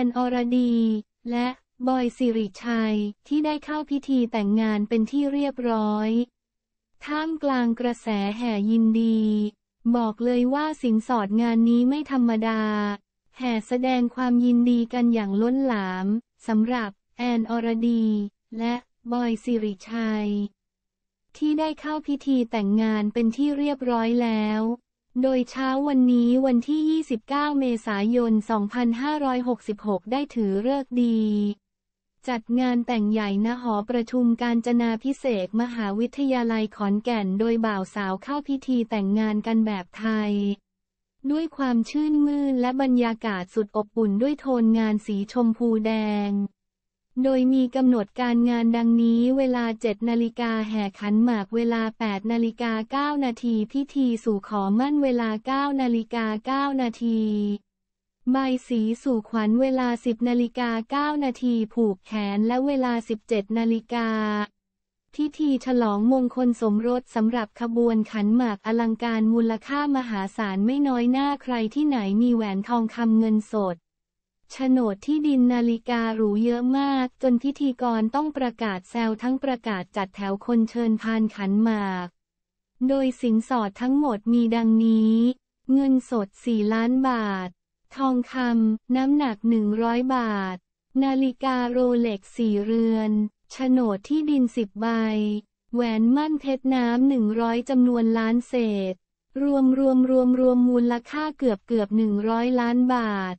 แอนอรดี และบอยสิริชัย ที่ได้เข้าพิธีแต่งงานเป็นที่เรียบร้อย ท่ามกลางกระแสแห่ยินดี บอกเลยว่าสินสอดงานนี้ไม่ธรรมดา แห่แสดงความยินดีกันอย่างล้นหลามสำหรับแอนอรดี และ บอยสิริชัย ที่ได้เข้าพิธีแต่งงานเป็นที่เรียบร้อยแล้วโดยเช้าวันนี้วันที่ 29 เมษายน 2566 ได้ถือเลิกดี จัดงานแต่งใหญ่ณหอประชุมการจนาพิเศษมหาวิทยาลัยขอนแก่นโดยบ่าวสาวเข้าพิธีแต่งงานกันแบบไทย ด้วยความชื่นมื่นและบรรยากาศสุดอบอุ่นด้วยโทนงานสีชมพูแดงโดยมีกำหนดการงานดังนี้เวลา7นาฬิกาแห่ขันหมากเวลา 8นาฬิกา9นาทีพิธีสู่ขอมั่นเวลา 9นาฬิกา9นาทีใบสีสู่ขวัญเวลา 10นาฬิกา9นาทีผูกแขนและเวลา 17นาฬิกาพิธีฉลองมงคลสมรสสำหรับขบวนขันหมากอลังการมูลค่ามหาศาลไม่น้อยหน้าใครที่ไหนมีแหวนทองคำเงินสดโฉนดที่ดินนาฬิกาหรูเยอะมากจนพิธีกรต้องประกาศแซวทั้งประกาศจัดแถวคนเชิญพานขันหมาก โดยสินสอดทั้งหมดมีดังนี้ เงินสด 4 ล้านบาท ทองคำน้ำหนัก 100 บาท นาฬิกาโรเล็กสี่เรือนโฉนดที่ดินสิบใบ แหวนมั่นเพชรน้ำหนึ่งร้อยจำนวนล้านเศษ รวมรวมรวมรวมมูลค่าเกือบเกือบหนึ่งร้อยล้านบาท